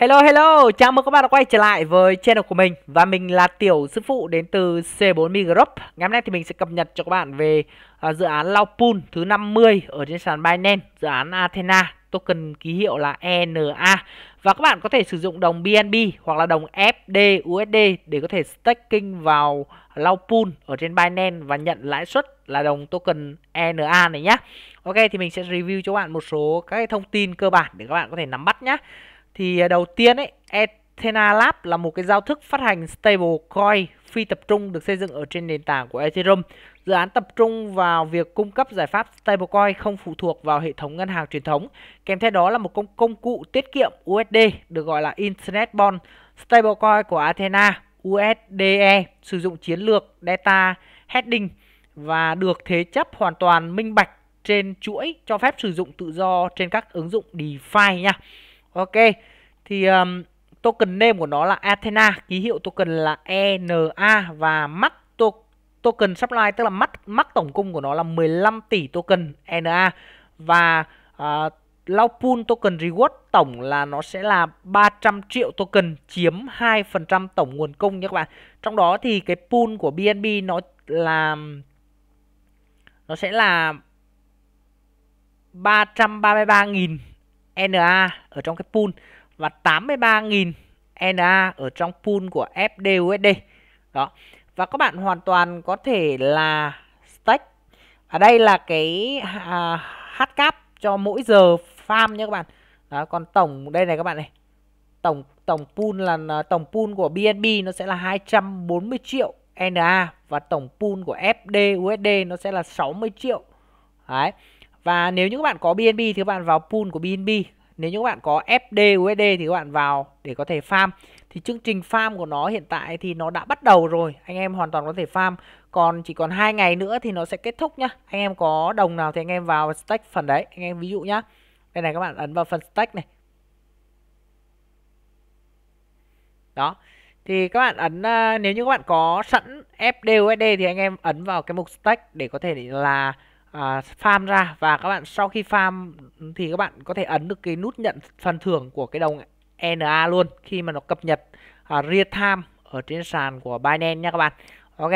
Hello hello, chào mừng các bạn đã quay trở lại với channel của mình Và mình là Tiểu Sư Phụ đến từ C4Mi Group Ngày hôm nay thì mình sẽ cập nhật cho các bạn về uh, dự án Lao Pool thứ 50 ở trên sàn Binance Dự án Athena, token ký hiệu là ENA Và các bạn có thể sử dụng đồng BNB hoặc là đồng FD USD để có thể staking vào Lao ở trên Binance và nhận lãi suất là đồng token ENA này nhé Ok thì mình sẽ review cho các bạn một số các thông tin cơ bản để các bạn có thể nắm bắt nhé thì à, đầu tiên ấy Athena Lab là một cái giao thức phát hành stablecoin phi tập trung được xây dựng ở trên nền tảng của Ethereum. Dự án tập trung vào việc cung cấp giải pháp stablecoin không phụ thuộc vào hệ thống ngân hàng truyền thống. Kèm theo đó là một công, công cụ tiết kiệm USD được gọi là Internet Bond stablecoin của Athena USDE sử dụng chiến lược data Hedging và được thế chấp hoàn toàn minh bạch trên chuỗi cho phép sử dụng tự do trên các ứng dụng DeFi nha. Ok Thì um, token name của nó là Athena Ký hiệu token là ENA Và max token supply Tức là max, max tổng cung của nó là 15 tỷ token ENA Và uh, à, Lao pool token reward tổng là nó sẽ là 300 triệu token chiếm 2% tổng nguồn cung nhé các bạn. Trong đó thì cái pool của BNB nó là nó sẽ là 333.000 NA ở trong cái pool và 83.000 NA ở trong pool của FDUSD. Đó. Và các bạn hoàn toàn có thể là stake. Ở đây là cái à, hcap cho mỗi giờ farm nha các bạn. Đó, còn tổng đây này các bạn này. Tổng tổng pool là à, tổng pool của BNB nó sẽ là 240 triệu NA và tổng pool của FDUSD nó sẽ là 60 triệu. Đấy. Và nếu những bạn có BNB thì các bạn vào pool của BNB. Nếu những bạn có FD USD thì các bạn vào để có thể farm. Thì chương trình farm của nó hiện tại thì nó đã bắt đầu rồi. Anh em hoàn toàn có thể farm. Còn chỉ còn hai ngày nữa thì nó sẽ kết thúc nhá. Anh em có đồng nào thì anh em vào stack phần đấy. Anh em ví dụ nhá. Đây này các bạn ấn vào phần stack này. Đó. Thì các bạn ấn à, nếu như các bạn có sẵn FD USD thì anh em ấn vào cái mục stack để có thể là à, farm ra và các bạn sau khi farm thì các bạn có thể ấn được cái nút nhận phần thưởng của cái đồng NA luôn khi mà nó cập nhật à, real time ở trên sàn của Binance nha các bạn. Ok.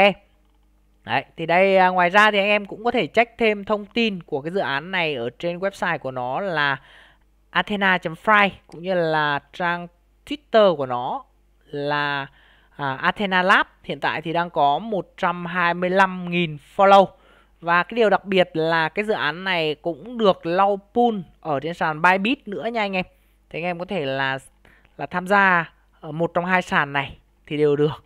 Đấy, thì đây à, ngoài ra thì anh em cũng có thể check thêm thông tin của cái dự án này ở trên website của nó là athena.fry cũng như là trang Twitter của nó là à, Athena Lab hiện tại thì đang có 125.000 follow và cái điều đặc biệt là cái dự án này cũng được lau pool ở trên sàn Bybit nữa nha anh em. Thế anh em có thể là là tham gia ở một trong hai sàn này thì đều được.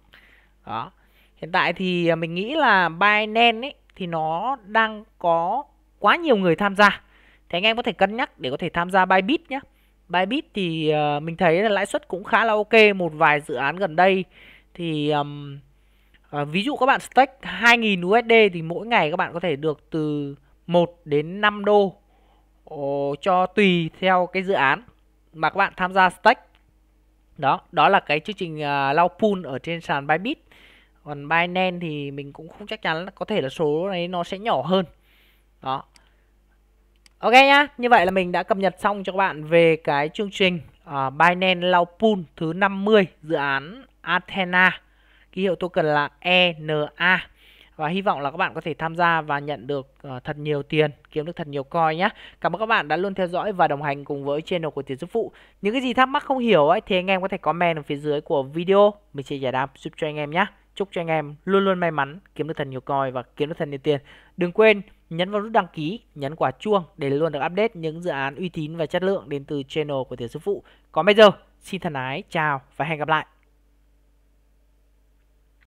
Đó. Hiện tại thì à, mình nghĩ là Binance ấy thì nó đang có quá nhiều người tham gia. Thế anh em có thể cân nhắc để có thể tham gia Bybit nhé. Bybit thì à, mình thấy là lãi suất cũng khá là ok, một vài dự án gần đây thì um, À, ví dụ các bạn stack 2.000 USD thì mỗi ngày các bạn có thể được từ 1 đến 5 đô Ồ, ờ, cho tùy theo cái dự án mà các bạn tham gia stack Đó, đó là cái chương trình uh, à, lao pool ở trên sàn Bybit. Còn Binance thì mình cũng không chắc chắn có thể là số này nó sẽ nhỏ hơn. Đó. Ok nhá, như vậy là mình đã cập nhật xong cho các bạn về cái chương trình uh, Binance lao pool thứ 50 dự án Athena ký hiệu token là ENA và hy vọng là các bạn có thể tham gia và nhận được uh, thật nhiều tiền, kiếm được thật nhiều coin nhé. Cảm ơn các bạn đã luôn theo dõi và đồng hành cùng với channel của Tiền Giúp Phụ. Những cái gì thắc mắc không hiểu ấy thì anh em có thể comment ở phía dưới của video mình sẽ giải đáp giúp cho anh em nhé. Chúc cho anh em luôn luôn may mắn, kiếm được thật nhiều coin và kiếm được thật nhiều tiền. Đừng quên nhấn vào nút đăng ký, nhấn quả chuông để luôn được update những dự án uy tín và chất lượng đến từ channel của Tiền Sư Phụ. Còn bây giờ, xin thân ái, chào và hẹn gặp lại.